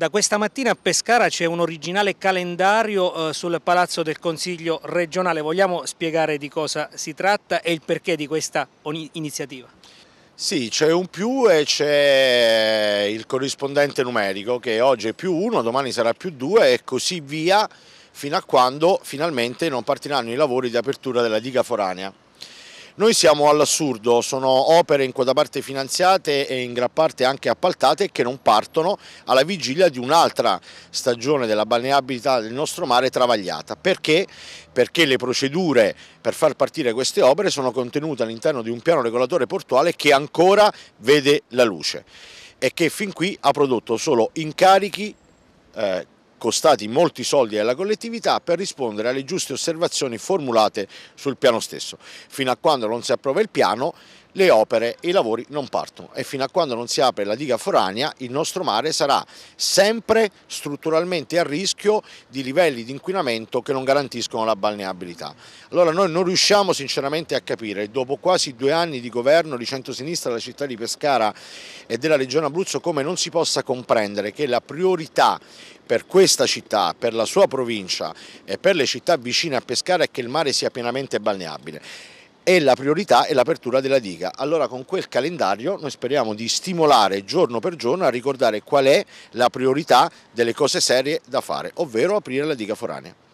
Da questa mattina a Pescara c'è un originale calendario eh, sul Palazzo del Consiglio regionale. Vogliamo spiegare di cosa si tratta e il perché di questa iniziativa? Sì, c'è un più e c'è il corrispondente numerico che oggi è più uno, domani sarà più due e così via fino a quando finalmente non partiranno i lavori di apertura della diga foranea. Noi siamo all'assurdo, sono opere in quota parte finanziate e in gran parte anche appaltate che non partono alla vigilia di un'altra stagione della balneabilità del nostro mare travagliata. Perché? Perché le procedure per far partire queste opere sono contenute all'interno di un piano regolatore portuale che ancora vede la luce e che fin qui ha prodotto solo incarichi eh, costati molti soldi alla collettività per rispondere alle giuste osservazioni formulate sul piano stesso. Fino a quando non si approva il piano le opere e i lavori non partono e fino a quando non si apre la diga forania il nostro mare sarà sempre strutturalmente a rischio di livelli di inquinamento che non garantiscono la balneabilità. Allora noi non riusciamo sinceramente a capire, dopo quasi due anni di governo di centrosinistra della città di Pescara e della regione Abruzzo, come non si possa comprendere che la priorità per questa città, per la sua provincia e per le città vicine a Pescara è che il mare sia pienamente balneabile e la priorità è l'apertura della diga. Allora con quel calendario noi speriamo di stimolare giorno per giorno a ricordare qual è la priorità delle cose serie da fare, ovvero aprire la diga foranea.